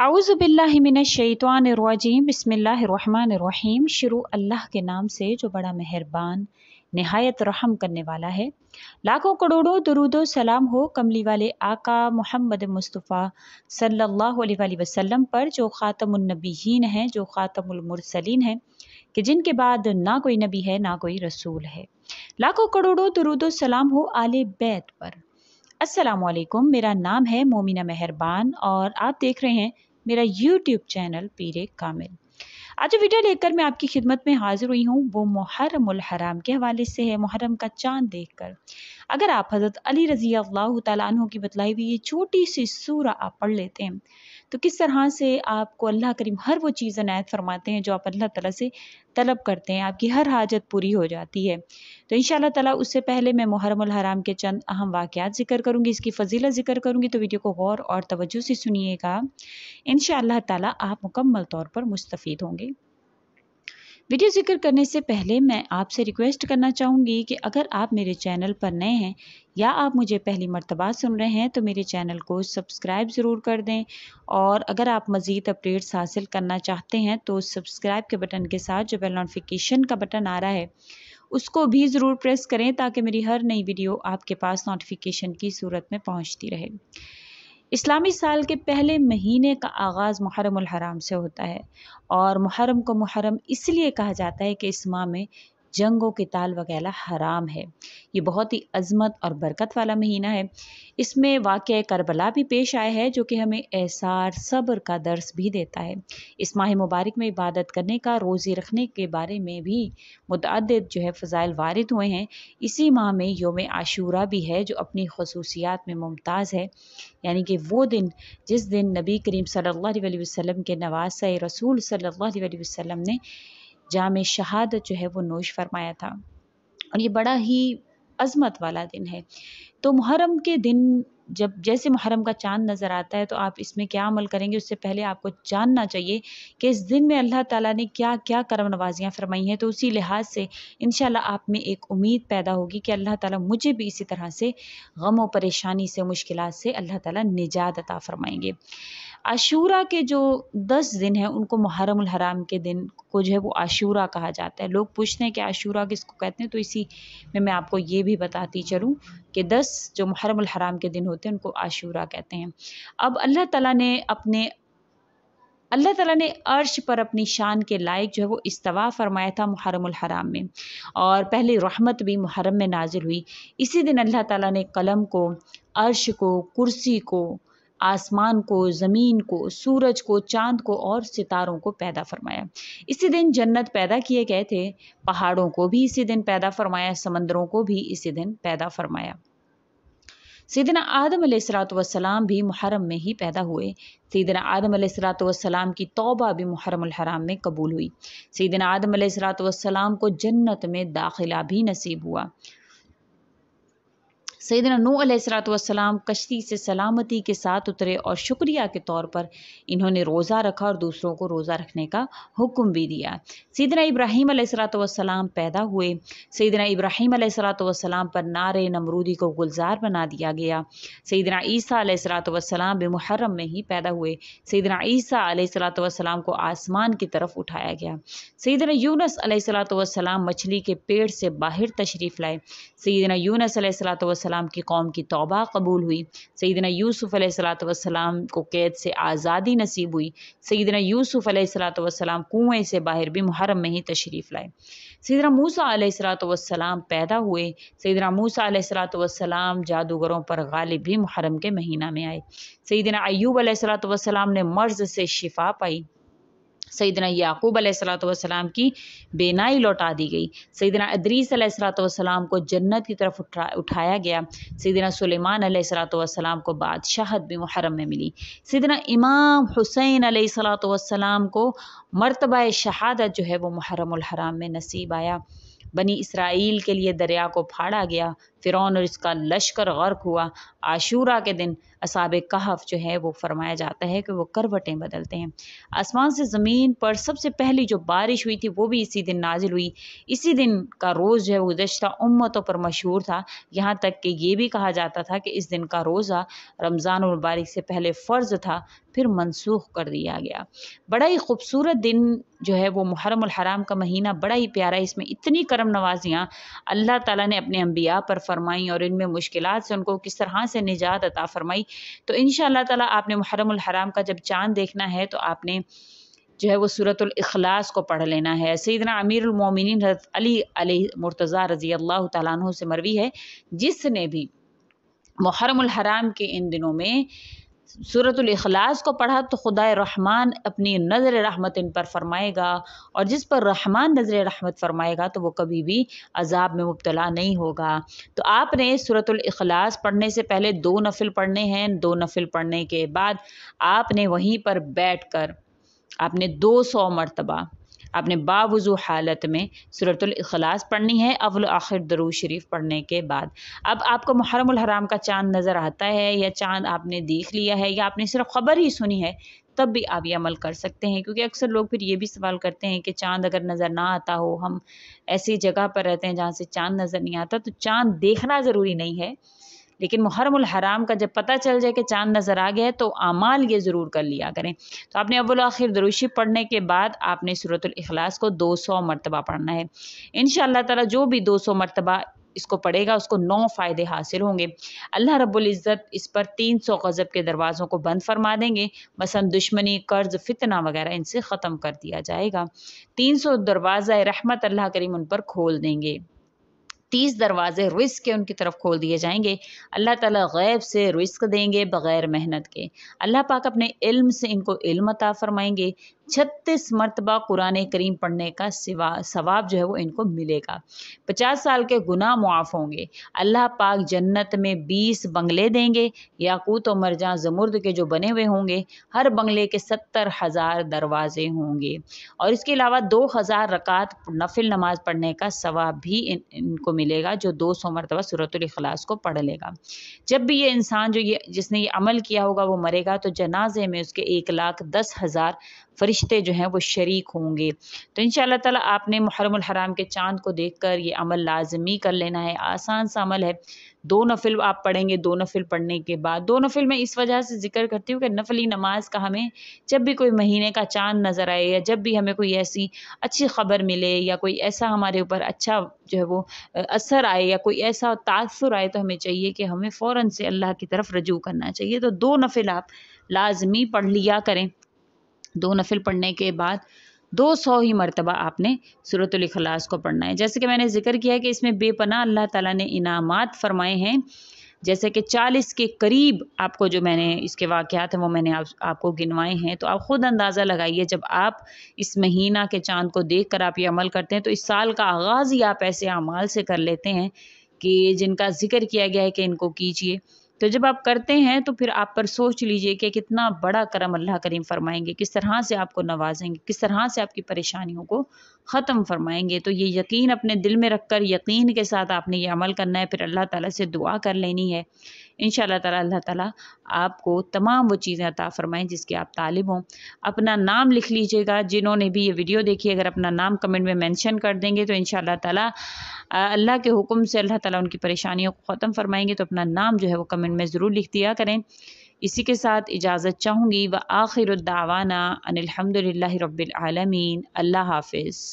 आउज़बिल्लिमिनशैतवानरवाजीम बसमीम शुरू अल्लाह के नाम से जो बड़ा मेहरबान नहायत रहम करने वाला है लाखों करोड़ों दरुदो सलाम हो कमली वाले आका मोहम्मद मुस्तफ़ा सल्लल्लाहु अलैहि वसल्लम पर जो ख़ातमनबीन हैं जो ख़ातमसलिन हैं कि जिनके बाद ना कोई नबी है ना कोई रसूल है लाखों करोड़ों दरुदो सलाम हो आले बैत पर असलकुम मेरा नाम है मोमिना मेहरबान और आप देख रहे हैं मेरा यूट्यूब चैनल पीर कामिल आज वीडियो लेकर मैं आपकी खिदमत में हाज़िर हुई हूँ वो मुहरम हराम के हवाले से है मुहरम का चांद देखकर अगर आप हज़रत अली रज़ी अल्लाह तु की बतलाई हुई ये छोटी सी सूरा आप पढ़ लेते हैं तो किस तरह से आपको अल्लाह करीम हर वो चीज़ अनायत फरमाते हैं जो आप अल्लाह ताला से तलब करते हैं आपकी हर हाजत पूरी हो जाती है तो इन ताला उससे पहले मैं मुहरम हराम के चंद अहम वाक़ात ज़िक्र करूँगी इसकी फजीला ज़िक्र करूँगी तो वीडियो को गौर और तवज्जो से सुनिएगा इन ताला आप मुकम्मल तौर पर मुस्तफ़ होंगे वीडियो जिक्र करने से पहले मैं आपसे रिक्वेस्ट करना चाहूँगी कि अगर आप मेरे चैनल पर नए हैं या आप मुझे पहली मरतबा सुन रहे हैं तो मेरे चैनल को सब्सक्राइब ज़रूर कर दें और अगर आप मज़ीद अपडेट्स हासिल करना चाहते हैं तो सब्सक्राइब के बटन के साथ जो बेल नोटिफिकेशन का बटन आ रहा है उसको भी ज़रूर प्रेस करें ताकि मेरी हर नई वीडियो आपके पास नोटिफिकेशन की सूरत में पहुँचती रहे इस्लामी साल के पहले महीने का आगाज़ मुहर्रम हराम से होता है और मुहरम को मुहरम इसलिए कहा जाता है कि इस माह में जंगों के ताल वगैरह हराम है ये बहुत ही अजमत और बरकत वाला महीना है इसमें वाक़ करबला भी पेश आया है जो कि हमें एसार सब्र का दर्स भी देता है इस माह मुबारक में इबादत करने का रोज़े रखने के बारे में भी मतद जो है फ़ज़ाइल वारद हुए हैं इसी माह में योम आशूरा भी है जो अपनी खसूसियात में मुमताज़ है यानी कि वो दिन जिस दिन नबी करीम सल्ला वसम के नवासा रसूल सल्ला वसम ने जाम शहादत जो है वो नोश फरमाया था और ये बड़ा ही अजमत वाला दिन है तो मुहर्रम के दिन जब जैसे मुहर्रम का चांद नज़र आता है तो आप इसमें क्या अमल करेंगे उससे पहले आपको जानना चाहिए कि इस दिन में अल्लाह ताला ने क्या क्या करम नवाजियाँ फरमाई हैं तो उसी लिहाज से इन आप में एक उम्मीद पैदा होगी कि अल्लाह ताला मुझे भी इसी तरह से गम व परेशानी से मुश्किल से अल्लाह ताला निजात अता फरमाएंगे आशूरा के जो दस दिन हैं उनको मुहर्रम हराम के दिन को जो है वो आशूरा कहा जाता है लोग पूछते हैं कि आशूरा किसको कहते हैं तो इसी में मैं आपको ये भी बताती चलूँ कि दस जो मुहर्रम हराम के दिन होते हैं उनको आशूरा कहते हैं अब अल्लाह तला ने अपने अल्लाह ताला ने अर्श पर अपनी शान के लायक जो है वो इस्तवा फरमाया था मुहर्रम हराम में और पहले रहमत भी मुहरम में नाजिल हुई इसी दिन अल्लाह ताला ने कलम को अर्श को कुर्सी को आसमान को ज़मीन को सूरज को चांद को और सितारों को पैदा फरमाया इसी दिन जन्नत पैदा किए गए थे पहाड़ों को भी इसी दिन पैदा फरमाया समंदरों को भी इसी दिन पैदा फरमाया सीदना आदम सलाम भी मुहरम में ही पैदा हुए सीदना आदम सलाम की तौबा भी मुहरम हराम में कबूल हुई सीदना आदम सलाम को जन्नत में दाखिला भी नसीब हुआ सैदना नू सलाम कश्ती से सलामती के साथ उतरे और शुक्रिया के तौर पर इन्होंने रोज़ा रखा और दूसरों को रोज़ा रखने का हुक्म भी दिया सैदना इब्राहिम सलाम पैदा हुए सैदना इब्राहिम सलाम पर नारे नमरूदी को गुलजार बना दिया गया सैदना ईसा सलाम बेमहरम में ही पैदा हुए सैदना ईसा सलाम को आसमान की तरफ उठाया गया सैदना यूनस सलाम मछली के पेड़ से बाहर तशरीफ़ लाए सैदना यूनस सलाम वसलाम की कौम की तोबा कबूल हुई सईदना यूसुफ़ वसलाम को कैद से आज़ादी नसीब हुई सईदना यूसुफ़ वसलाम कुएँ से बाहर भी मुहरम में ही तशरीफ़ लाए सईदना मूसा वसलाम पैदा हुए सईदना मूसा वसलाम जादूगरों पर गालिब भी मुहरम के महीना में आए सईदना अयूब वसलाम ने मर्ज़ से शिफा पाई सईदना याकूब सलाम की बेनाई लौटा दी गई सईदना अदरीस सलाम को जन्नत की तरफ उठा उठाया गया सईदना सुलेमान सलाम को बादशाहत भी मुहरम में मिली सईदना इमाम हुसैन सलाम को मरतबा शहादत जो है वो मुहरम हराम में नसीब आया बनी इसराइल के लिए दरिया को फाड़ा गया फ़िरौन और इसका लश्कर गर्क हुआ आशूरा के दिन असाब कहफ जो है वो फरमाया जाता है कि वो करवटें बदलते हैं आसमान से ज़मीन पर सबसे पहली जो बारिश हुई थी वो भी इसी दिन नाजिल हुई इसी दिन का रोज़ जो है गुजशत उम्मतों पर मशहूर था यहाँ तक कि ये भी कहा जाता था कि इस दिन का रोज़ा रमज़ान मुबारक से पहले फ़र्ज़ था फिर मनसूख कर दिया गया बड़ा ही खूबसूरत दिन जो है वो मुहरम हराम का महीना बड़ा ही प्यारा है इसमें इतनी करम नवाजियाँ अल्लाह तला ने अपने अम्बिया पर फरमाई और इनमें मुश्किल से उनको किस तरह से निजात अता फरमाई तो इन ताला आपने मुहरम हराम का जब चांद देखना है तो आपने जो है वो सूरत अखलास को पढ़ लेना है अमीर उमोमिन अली अली मुर्तज़ा रज़ी अल्लाह तु से मरवी है जिसने भी मुहरम हराम के इन दिनों में सूरतलखलास को पढ़ा तो खुदा रहमान अपनी नज़र रहमत इन पर फरमाएगा और जिस पर रहमान नज़र रहमत फरमाएगा तो वो कभी भी अजाब में मुबतला नहीं होगा तो आपने सूरतलखलास पढ़ने से पहले दो नफिल पढ़ने हैं दो नफिल पढ़ने के बाद आपने वहीं पर बैठ कर आपने दो सौ मरतबा आपने बावजू हालत में सूरतलखलास पढ़नी है अवल आखिर दरू शरीफ पढ़ने के बाद अब आपको मुहरम हराम का चांद नज़र आता है या चांद आपने देख लिया है या आपने सिर्फ ख़बर ही सुनी है तब भी आप ये अमल कर सकते हैं क्योंकि अक्सर लोग फिर ये भी सवाल करते हैं कि चांद अगर नज़र ना आता हो हम ऐसी जगह पर रहते हैं जहाँ से चांद नज़र नहीं आता तो चांद देखना ज़रूरी नहीं है लेकिन मुहरम हराम का जब पता चल जाए कि चांद नज़र आ गया है तो आमाल ये ज़रूर कर लिया करें तो आपने अव्वल आखिर दरुशी पढ़ने के बाद आपने सूरतलखलास को दो सौ मरतबा पढ़ना है इन ताला जो भी दो सौ मरतबा इसको पढ़ेगा उसको नौ फ़ायदे हासिल होंगे अल्लाह रब्ज़त इस पर तीन सौ गज़ब के दरवाज़ों को बंद फरमा देंगे मसलन दुश्मनी कर्ज फितना वगैरह इनसे ख़त्म कर दिया जाएगा तीन सौ दरवाज़ा रहमत अल्लाह करीम उन पर खोल देंगे तीस दरवाज़े रिस्क के उनकी तरफ खोल दिए जाएंगे अल्लाह ताला गैब से रिस्क देंगे बग़ैर मेहनत के अल्लाह पाक अपने इल्म से इनको इल्म अता फ़रमाएंगे छत्तीस मरतबा कुरान करीम पढ़ने का सवाब जो है वो इनको मिलेगा पचास साल के गुनाह मुआफ़ होंगे अल्लाह पाक जन्नत में बीस बंगले देंगे याकूत और मरजा जमुर्द के जो बने हुए होंगे हर बंगले के सत्तर हज़ार दरवाजे होंगे और इसके अलावा दो हज़ार रकात नफिल नमाज पढ़ने का सवाब भी इन, इनको मिलेगा जो दो सौ मरतबा सूरतलखलास को पढ़ लेगा जब भी ये इंसान जो ये जिसने ये अमल किया होगा वो मरेगा तो जनाजे में उसके एक लाख दस हज़ार फ़रिश्ते जो हैं वो शरीक होंगे तो इन ताला आपने मुहरम हराम के चांद को देख कर ये अमल लाजमी कर लेना है आसान सा अमल है दो नफिल आप पढ़ेंगे दो नफिल पढ़ने के बाद दो नफिल मैं इस वजह से जिक्र करती हूँ कि नफली नमाज का हमें जब भी कोई महीने का चांद नज़र आए या जब भी हमें कोई ऐसी अच्छी ख़बर मिले या कोई ऐसा हमारे ऊपर अच्छा जो है वो असर आए या कोई ऐसा तासर आए तो हमें चाहिए कि हमें फ़ौर से अल्लाह की तरफ रजू करना चाहिए तो दो नफिल आप लाजमी पढ़ लिया करें दो नफिल पढ़ने के बाद दो सौ ही मरतबा आपने सूरतलखलास को पढ़ना है जैसे कि मैंने जिक्र किया है कि इसमें बेपना अल्लाह ताला ने इनामात फरमाए हैं जैसे कि चालीस के करीब आपको जो मैंने इसके वाक़ात हैं वो मैंने आप, आपको गिनवाए हैं तो आप ख़ुद अंदाज़ा लगाइए जब आप इस महीना के चांद को देख कर आप ये अमल करते हैं तो इस साल का आगाज़ ही आप ऐसे अमाल से कर लेते हैं कि जिनका जिक्र किया गया है कि इनको कीजिए तो जब आप करते हैं तो फिर आप पर सोच लीजिए कि कितना बड़ा करम अल्लाह करीम फरमाएंगे किस तरह से आपको नवाजेंगे किस तरह से आपकी परेशानियों को ख़त्म फरमाएंगे तो ये यकीन अपने दिल में रखकर यकीन के साथ आपने ये अमल करना है फिर अल्लाह ताला से दुआ कर लेनी है इन शाह तल्ला तला आपको तमाम वो चीज़ें अता फ़रमाएँ जिसके आप तालिब हों अपना नाम लिख लीजिएगा जिन्होंने भी ये वीडियो देखी अगर अपना नाम कमेंट में मैंशन कर देंगे तो इन ताला अल्लाह के हुक्म से अल्लाह ताला उनकी परेशानियों को ख़त्म फरमाएंगे तो अपना नाम जो है वो कमेंट में ज़रूर लिख दिया करें इसी के साथ इजाज़त चाहूँगी व आखिर दावाना अनिलहमदिल्ला रबालमीन अल्लाह हाफिज़